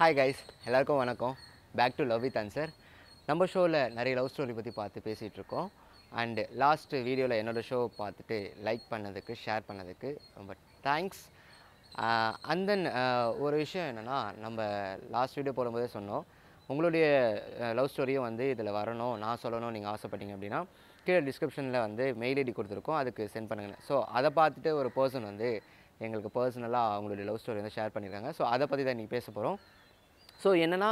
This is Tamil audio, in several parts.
ஹாய் கைஸ் எல்லாருக்கும் வணக்கம் back to love with answer நம்ம ஷோவில் நிறைய லவ் ஸ்டோரி பற்றி பார்த்து பேசிகிட்ருக்கோம் அண்டு லாஸ்ட்டு வீடியோவில் என்னோடய ஷோ பார்த்துட்டு லைக் பண்ணதுக்கு ஷேர் பண்ணதுக்கு ரொம்ப தேங்க்ஸ் அண்ட் தென் ஒரு விஷயம் என்னென்னா நம்ம லாஸ்ட் வீடியோ போடும்போதே சொன்னோம் உங்களுடைய லவ் ஸ்டோரியும் வந்து இதில் வரணும் நான் சொல்லணும் நீங்கள் ஆசைப்பட்டீங்க அப்படின்னா கீழே டிஸ்கிரிப்ஷனில் வந்து மெயில் ஐடி கொடுத்துருக்கோம் அதுக்கு சென்ட் பண்ணுங்கள் ஸோ அதை பார்த்துட்டு ஒரு பர்சன் வந்து எங்களுக்கு பர்சனலாக அவங்களுடைய லவ் ஸ்டோரி வந்து ஷேர் பண்ணியிருக்காங்க ஸோ அதை பற்றி தான் நீங்கள் பேச போகிறோம் ஸோ என்னென்னா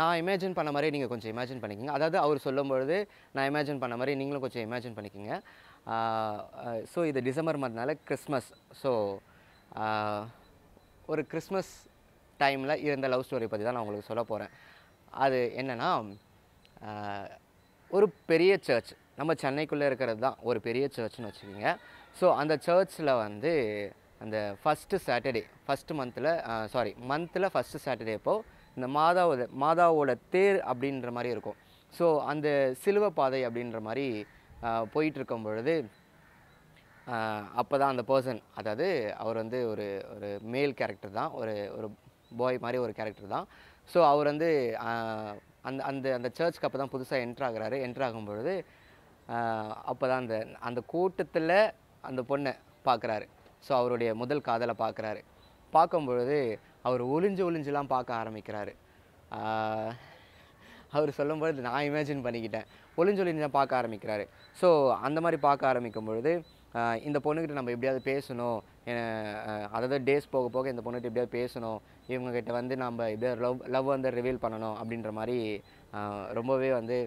நான் இமேஜின் பண்ண மாதிரி நீங்கள் கொஞ்சம் இமேஜின் பண்ணிக்கோங்க அதாவது அவர் சொல்லும்பொழுது நான் இமேஜின் பண்ண மாதிரி நீங்களும் கொஞ்சம் இமேஜின் பண்ணிக்கோங்க ஸோ இது டிசம்பர் மந்த்னால கிறிஸ்மஸ் ஸோ ஒரு கிறிஸ்மஸ் டைமில் இருந்த லவ் ஸ்டோரி பற்றி தான் நான் உங்களுக்கு சொல்ல போகிறேன் அது என்னென்னா ஒரு பெரிய சர்ச் நம்ம சென்னைக்குள்ளே இருக்கிறது தான் ஒரு பெரிய சர்ச்னு வச்சுக்கோங்க ஸோ அந்த சர்ச்சில் வந்து அந்த ஃபஸ்ட்டு சாட்டர்டே ஃபஸ்ட்டு மந்தில் சாரி மந்தில் ஃபஸ்ட்டு சாட்டர்டே அப்போது இந்த மாதாவோட மாதாவோட தேர் அப்படின்ற மாதிரி இருக்கும் ஸோ அந்த சிலுவ பாதை அப்படின்ற மாதிரி போயிட்டுருக்கும் பொழுது அப்போ தான் அந்த பர்சன் அதாவது அவர் வந்து ஒரு ஒரு மேல் கேரக்டர் தான் ஒரு ஒரு பாய் மாதிரி ஒரு கேரக்டர் தான் ஸோ அவர் வந்து அந்த அந்த அந்த சர்ச்சுக்கு அப்போ தான் புதுசாக என்ட்ரு ஆகிறாரு என்ட்ரு அப்போ தான் அந்த அந்த கூட்டத்தில் அந்த பொண்ணை பார்க்குறாரு ஸோ அவருடைய முதல் காதலை பார்க்குறாரு பார்க்கும்பொழுது அவர் ஒளிஞ்சு ஒளிஞ்சுலாம் பார்க்க ஆரம்பிக்கிறாரு அவர் சொல்லும்பொழுது நான் இமேஜின் பண்ணிக்கிட்டேன் ஒளிஞ்சு ஒளிஞ்சு தான் பார்க்க ஆரம்பிக்கிறாரு ஸோ அந்த மாதிரி பார்க்க ஆரம்பிக்கும் பொழுது இந்த பொண்ணுக்கிட்ட நம்ம எப்படியாவது பேசணும் அதாவது டேஸ் போக போக இந்த பொண்ணுகிட்ட எப்படியாவது பேசணும் இவங்கக்கிட்ட வந்து நம்ம எப்படியாவது லவ் லவ் வந்து ரிவீல் பண்ணணும் அப்படின்ற மாதிரி ரொம்பவே வந்து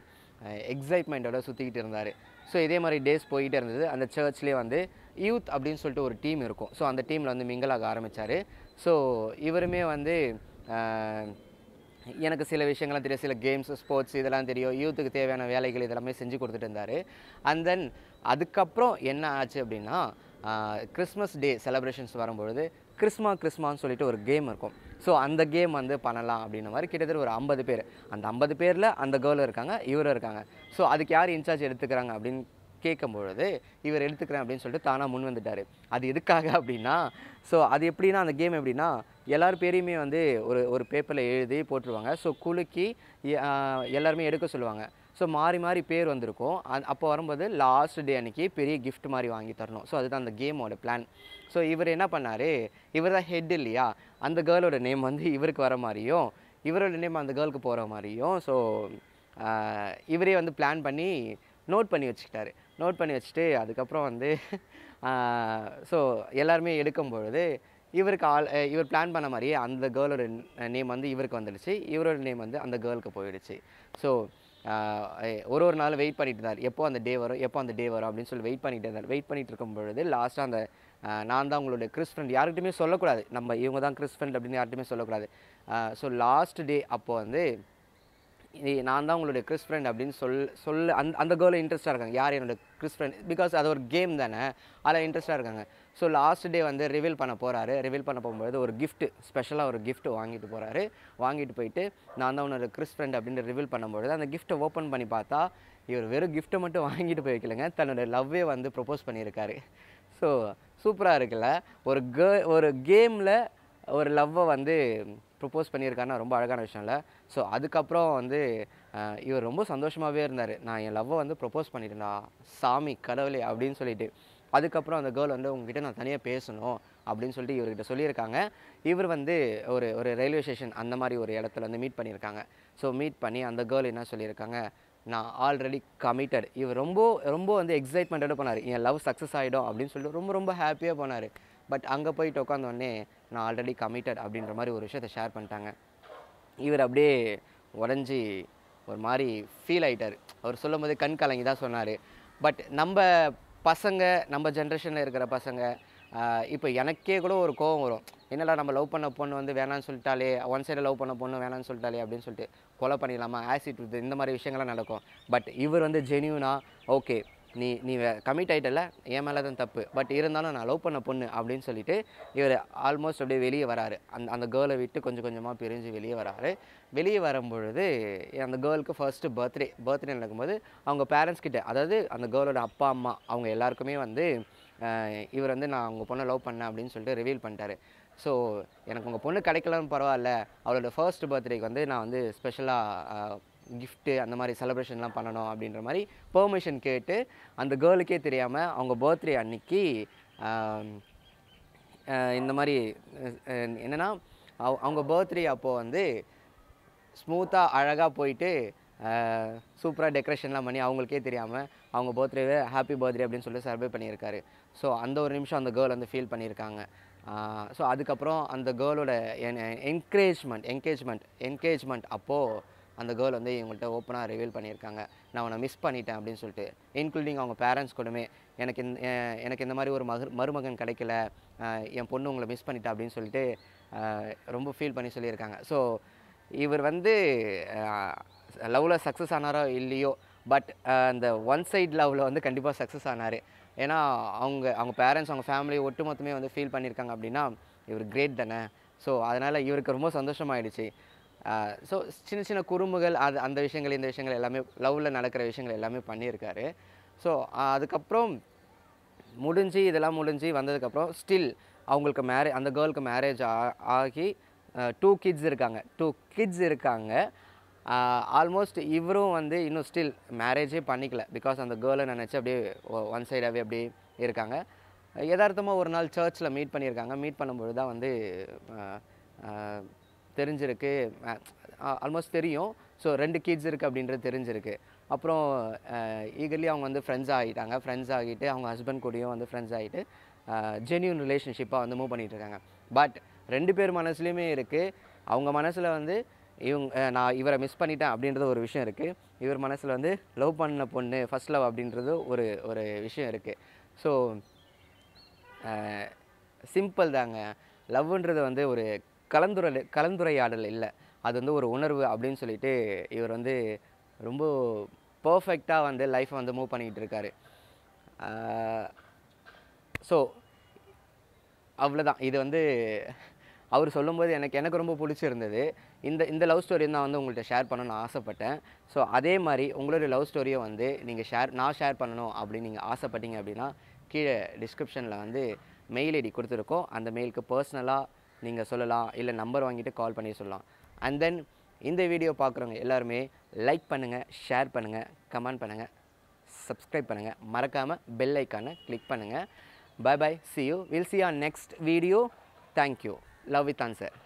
எக்ஸைட்மெண்ட்டோட சுற்றிக்கிட்டு இருந்தார் ஸோ இதே மாதிரி டேஸ் போய்கிட்டே இருந்தது அந்த சர்ச்லேயே வந்து யூத் அப்படின்னு சொல்லிட்டு ஒரு டீம் இருக்கும் ஸோ அந்த டீமில் வந்து மிங்கலாக ஆரம்பித்தார் ஸோ இவருமே வந்து எனக்கு சில விஷயங்கள்லாம் தெரியும் சில கேம்ஸ் ஸ்போர்ட்ஸ் இதெல்லாம் தெரியும் யூத்துக்கு தேவையான வேலைகள் இதெல்லாமே செஞ்சு கொடுத்துட்டு இருந்தார் அண்ட் தென் அதுக்கப்புறம் என்ன ஆச்சு அப்படின்னா கிறிஸ்மஸ் டே செலப்ரேஷன்ஸ் வரும்பொழுது கிறிஸ்மா கிறிஸ்மான்னு சொல்லிட்டு ஒரு கேம் இருக்கும் ஸோ அந்த கேம் வந்து பண்ணலாம் அப்படின்ன மாதிரி கிட்டத்தட்ட ஒரு ஐம்பது பேர் அந்த ஐம்பது பேரில் அந்த கேர்ள் இருக்காங்க இவரும் இருக்காங்க ஸோ அதுக்கு யார் இன்சார்ஜ் எடுத்துக்கிறாங்க அப்படின்னு கேட்கும் பொழுது இவர் எடுத்துக்கிறேன் அப்படின்னு சொல்லிட்டு தானாக முன் வந்துட்டார் அது எதுக்காக அப்படின்னா ஸோ அது எப்படின்னா அந்த கேம் எப்படின்னா எல்லார் பேரையுமே வந்து ஒரு ஒரு பேப்பரில் எழுதி போட்டுருவாங்க ஸோ குலுக்கி எல்லாருமே எடுக்க சொல்லுவாங்க ஸோ மாறி மாறி பேர் வந்திருக்கும் அந் அப்போ வரும்போது லாஸ்ட் டே அன்றைக்கி பெரிய கிஃப்ட் மாதிரி வாங்கி தரணும் ஸோ அதுதான் அந்த கேமோட பிளான் ஸோ இவர் என்ன பண்ணார் இவர் தான் ஹெட் இல்லையா அந்த கேர்ளோட நேம் வந்து இவருக்கு வர மாதிரியும் இவரோட நேம் அந்த கேர்ளுக்கு போகிற மாதிரியும் ஸோ இவரே வந்து பிளான் பண்ணி நோட் பண்ணி வச்சுக்கிட்டாரு நோட் பண்ணி வச்சுட்டு அதுக்கப்புறம் வந்து ஸோ எல்லாருமே எடுக்கும் பொழுது இவருக்கு ஆள் இவர் பிளான் பண்ண மாதிரியே அந்த கேர்ளோட நேம் வந்து இவருக்கு வந்துடுச்சு இவரோட நேம் வந்து அந்த கேர்ளுக்கு போயிடுச்சு ஸோ ஒரு ஒரு நாள் வெயிட் பண்ணிட்டு இருந்தார் எப்போ அந்த டே வரும் எப்போ அந்த டே வரும் அப்படின்னு சொல்லி வெயிட் பண்ணிட்டு இருந்தார் வெயிட் பண்ணிட்டு இருக்கும் பொழுது லாஸ்ட்டாக அந்த நான் தான் உங்களுடைய கிறிஸ் ஃப்ரெண்ட் யார்கிட்டையுமே சொல்லக்கூடாது நம்ம இவங்க தான் கிறிஸ் ஃப்ரெண்ட் அப்படின்னு யார்கிட்டையுமே சொல்லக்கூடாது ஸோ லாஸ்ட் டே அப்போ வந்து நான் தான் உங்களுடைய கிறிஸ் ஃப்ரெண்ட் அப்படின்னு சொல் சொல்ல அந்த அந்த கேர்ளில் இன்ட்ரெஸ்ட்டாக இருக்காங்க யார் என்னோடய கிறிஸ் ஃப்ரெண்ட் பிகாஸ் அது ஒரு கேம் தானே அதில் இன்ட்ரெஸ்ட்டாக இருக்காங்க ஸோ லாஸ்ட் டே வந்து ரிவீல் பண்ண போகிறாரு ரிவீல் பண்ண போகும்போது ஒரு கிஃப்ட்டு ஸ்பெஷலாக ஒரு கிஃப்ட் வாங்கிட்டு போகிறாரு வாங்கிட்டு போயிட்டு நான் தான் உன்னோட கிறிஸ் ஃப்ரெண்ட் அப்படின்னு ரிவீல் பண்ணும்பொழுது அந்த கிஃப்ட்டை ஓப்பன் பண்ணி பார்த்தா இவர் வெறும் கிஃப்ட்டை மட்டும் வாங்கிட்டு போய் வைக்கலங்க தன்னோட லவ்வே வந்து ப்ரொப்போஸ் பண்ணியிருக்காரு ஸோ சூப்பராக இருக்குல்ல ஒரு கே ஒரு கேமில் ஒரு லவ்வை வந்து ப்ரொப்போஸ் பண்ணியிருக்காருனா ரொம்ப அழகான விஷயம் இல்லை ஸோ அதுக்கப்புறம் வந்து இவர் ரொம்ப சந்தோஷமாகவே இருந்தார் நான் என் லவ்வை வந்து ப்ரொப்போஸ் பண்ணியிருந்தா சாமி கடவுளே அப்படின்னு சொல்லிட்டு அதுக்கப்புறம் அந்த கேர்ள் வந்து உங்ககிட்ட நான் தனியாக பேசணும் அப்படின்னு சொல்லிட்டு இவர்கிட்ட சொல்லியிருக்காங்க இவர் வந்து ஒரு ஒரு ரயில்வே ஸ்டேஷன் அந்த மாதிரி ஒரு இடத்துல வந்து மீட் பண்ணியிருக்காங்க ஸோ மீட் பண்ணி அந்த கேர்ள் என்ன சொல்லியிருக்காங்க நான் ஆல்ரெடி கமிட்டட் இவர் ரொம்ப ரொம்ப வந்து எக்ஸைட்மெண்ட்டோட போனார் என் லவ் சக்ஸஸ் ஆகிடும் அப்படின்னு சொல்லிட்டு ரொம்ப ரொம்ப ஹாப்பியாக போனார் பட் அங்கே போயிட்டு உட்காந்தோடனே நான் ஆல்ரெடி கமிட்டட் அப்படின்ற மாதிரி ஒரு விஷயத்த ஷேர் பண்ணிட்டாங்க இவர் அப்படியே உடஞ்சி ஒரு மாதிரி ஃபீல் ஆகிட்டார் அவர் சொல்லும் போது கண் கலங்கி தான் சொன்னார் பட் நம்ம பசங்க நம்ம ஜென்ரேஷனில் இருக்கிற பசங்க இப்போ எனக்கே கூட ஒரு கோவம் வரும் என்னடா நம்ம லவ் பண்ண பொண்ணு வந்து வேணாம்னு சொல்லிட்டாலே ஒன் சைடில் லவ் பண்ண பொண்ணு வேணான்னு சொல்லிட்டாலே அப்படின்னு சொல்லிட்டு கொலை பண்ணிடலாமா ஆசிட் இந்த மாதிரி விஷயங்கள்லாம் நடக்கும் பட் இவர் வந்து ஜெனியூனாக ஓகே நீ நீ கமிட் ஆகிட்டல என் மேலே தான் தப்பு பட் இருந்தாலும் நான் லவ் பண்ண பொண்ணு அப்படின்னு சொல்லிட்டு இவர் ஆல்மோஸ்ட் அப்படியே வெளியே வராரு அந்த அந்த கேர்ளை விட்டு கொஞ்சம் கொஞ்சமாக பிரிஞ்சு வெளியே வராரு வெளியே வரும்பொழுது அந்த கேர்ளுக்கு ஃபர்ஸ்ட்டு பர்த்டே பர்த்டே நடக்கும்போது அவங்க பேரண்ட்ஸ் கிட்டே அதாவது அந்த கேர்ளோட அப்பா அம்மா அவங்க எல்லாருக்குமே வந்து இவர் வந்து நான் உங்கள் பொண்ணை லவ் பண்ணேன் அப்படின்னு சொல்லிட்டு ரிவீல் பண்ணிட்டாரு ஸோ எனக்கு உங்கள் பொண்ணு கிடைக்கலன்னு பரவாயில்ல அவளோட ஃபர்ஸ்ட் பர்த்டேக்கு வந்து நான் வந்து ஸ்பெஷலாக கிஃப்ட்டு அந்த மாதிரி செலப்ரேஷன்லாம் பண்ணணும் அப்படின்ற மாதிரி பெர்மிஷன் கேட்டு அந்த கேர்ளுக்கே தெரியாமல் அவங்க பர்த்டே அன்னைக்கு இந்த மாதிரி என்னென்னா அவங்க பர்த்டே அப்போது வந்து ஸ்மூத்தாக அழகாக போயிட்டு சூப்பராக டெக்கரேஷன்லாம் பண்ணி அவங்களுக்கே தெரியாமல் அவங்க பர்த்டேவே ஹாப்பி பர்த்டே அப்படின்னு சொல்லி சர்வே பண்ணியிருக்காரு ஸோ அந்த ஒரு நிமிஷம் அந்த கேர்ள் வந்து ஃபீல் பண்ணியிருக்காங்க ஸோ அதுக்கப்புறம் அந்த கேர்ளோட என்கரேஜ்மெண்ட் என்கேஜ்மெண்ட் என்கேஜ்மெண்ட் அப்போது அந்த கேர்ள் வந்து இவங்கள்ட்ட ஓப்பனாக ரிவீல் பண்ணியிருக்காங்க நான் உன்னை மிஸ் பண்ணிட்டேன் அப்படின்னு சொல்லிட்டு இன்க்ளூடிங் அவங்க பேரண்ட்ஸ் கூடமே எனக்கு இந்த எனக்கு இந்த மாதிரி ஒரு மக மருமகன் கிடைக்கல என் பொண்ணு உங்களை மிஸ் பண்ணிட்டேன் அப்படின்னு சொல்லிட்டு ரொம்ப ஃபீல் பண்ணி சொல்லியிருக்காங்க ஸோ இவர் வந்து லவ்வில் சக்ஸஸ் ஆனாரோ இல்லையோ பட் அந்த ஒன் சைட் லவ்வில் வந்து கண்டிப்பாக சக்ஸஸ் ஆனார் ஏன்னா அவங்க அவங்க பேரண்ட்ஸ் அவங்க ஃபேமிலி ஒட்டுமொத்தமே வந்து ஃபீல் பண்ணியிருக்காங்க அப்படின்னா இவர் கிரேட் தானே ஸோ அதனால் இவருக்கு ரொம்ப சந்தோஷமாயிடுச்சு ஸோ சின்ன சின்ன குறும்புகள் அது அந்த விஷயங்கள் இந்த விஷயங்கள் எல்லாமே லவ்வில் நடக்கிற விஷயங்கள் எல்லாமே பண்ணியிருக்காரு ஸோ அதுக்கப்புறம் முடிஞ்சு இதெல்லாம் முடிஞ்சு வந்ததுக்கப்புறம் ஸ்டில் அவங்களுக்கு மேரே அந்த கேர்ளுக்கு மேரேஜ் ஆகி டூ கிட்ஸ் இருக்காங்க டூ கிட்ஸ் இருக்காங்க ஆல்மோஸ்ட் இவரும் வந்து இன்னும் ஸ்டில் மேரேஜே பண்ணிக்கல பிகாஸ் அந்த கேர்ளை நினச்சி அப்படியே ஒன் சைடாகவே அப்படியே இருக்காங்க யதார்த்தமாக ஒரு நாள் சர்ச்சில் மீட் பண்ணியிருக்காங்க மீட் பண்ணும்பொழுது தான் வந்து தெரிஞ்சிருக்கு ஆல்மோஸ்ட் தெரியும் ஸோ ரெண்டு கீட்ஸ் இருக்குது அப்படின்றது தெரிஞ்சிருக்கு அப்புறம் ஈகர்லி அவங்க வந்து ஃப்ரெண்ட்ஸ் ஆகிட்டாங்க ஃப்ரெண்ட்ஸ் ஆகிட்டு அவங்க ஹஸ்பண்ட் கூடயும் வந்து ஃப்ரெண்ட்ஸ் ஆகிட்டு ஜென்யூன் ரிலேஷன்ஷிப்பாக வந்து மூவ் பண்ணிகிட்ருக்காங்க பட் ரெண்டு பேர் மனசுலேயுமே இருக்குது அவங்க மனசில் வந்து இவங்க நான் இவரை மிஸ் பண்ணிட்டேன் அப்படின்றது ஒரு விஷயம் இருக்குது இவர் மனசில் வந்து லவ் பண்ண பொண்ணு ஃபஸ்ட் லவ் அப்படின்றது ஒரு ஒரு விஷயம் இருக்குது ஸோ சிம்பிள் தாங்க லவ்ன்றது வந்து ஒரு கலந்துரை கலந்துரையாடல் இல்லை அது வந்து ஒரு உணர்வு அப்படின்னு சொல்லிட்டு இவர் வந்து ரொம்ப பர்ஃபெக்டாக வந்து லைஃப்பை வந்து மூவ் பண்ணிக்கிட்டு இருக்காரு ஸோ அவ்வளோதான் இது வந்து அவர் சொல்லும்போது எனக்கு எனக்கு ரொம்ப பிடிச்சிருந்தது இந்த இந்த லவ் ஸ்டோரியும் தான் வந்து உங்கள்கிட்ட ஷேர் பண்ணணும்னு ஆசைப்பட்டேன் ஸோ அதே மாதிரி உங்களுடைய லவ் ஸ்டோரியை வந்து நீங்கள் ஷேர் நான் ஷேர் பண்ணணும் அப்படின்னு நீங்கள் ஆசைப்பட்டீங்க அப்படின்னா கீழே டிஸ்கிரிப்ஷனில் வந்து மெயில் ஐடி கொடுத்துருக்கோம் அந்த மெயிலுக்கு பர்சனலாக நீங்கள் சொல்லலாம் இல்லை நம்பர் வாங்கிட்டு கால் பண்ணி சொல்லலாம் அண்ட் தென் இந்த வீடியோ பார்க்குறவங்க எல்லாருமே லைக் பண்ணுங்கள் ஷேர் பண்ணுங்கள் கமெண்ட் பண்ணுங்கள் சப்ஸ்கிரைப் பண்ணுங்கள் மறக்காமல் பெல் ஐக்கானை கிளிக் பண்ணுங்கள் bye bye see you will see our next video thank you love with answer